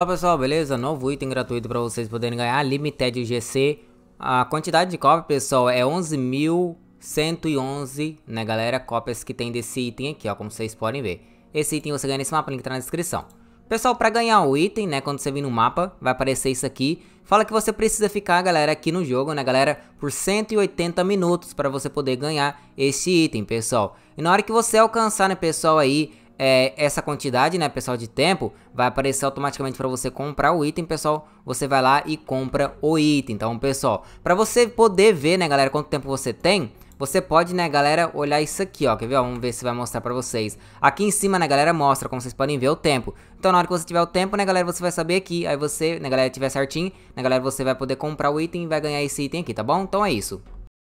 Olá pessoal, beleza? Novo item gratuito para vocês poderem ganhar, Limited GC. A quantidade de cópias, pessoal, é 11.111, né galera? Cópias que tem desse item aqui, ó, como vocês podem ver. Esse item você ganha nesse mapa, link tá na descrição. Pessoal, para ganhar o item, né, quando você vir no mapa, vai aparecer isso aqui. Fala que você precisa ficar, galera, aqui no jogo, né, galera, por 180 minutos para você poder ganhar esse item, pessoal. E na hora que você alcançar, né, pessoal, aí, é, essa quantidade, né, pessoal, de tempo, vai aparecer automaticamente para você comprar o item, pessoal. Você vai lá e compra o item. Então, pessoal, para você poder ver, né, galera, quanto tempo você tem, você pode, né, galera, olhar isso aqui, ó. Quer ver? Ó, vamos ver se vai mostrar para vocês. Aqui em cima, né, galera, mostra, como vocês podem ver, o tempo. Então, na hora que você tiver o tempo, né, galera, você vai saber aqui. Aí você, né, galera, tiver certinho, né, galera, você vai poder comprar o item e vai ganhar esse item aqui, tá bom? Então é isso.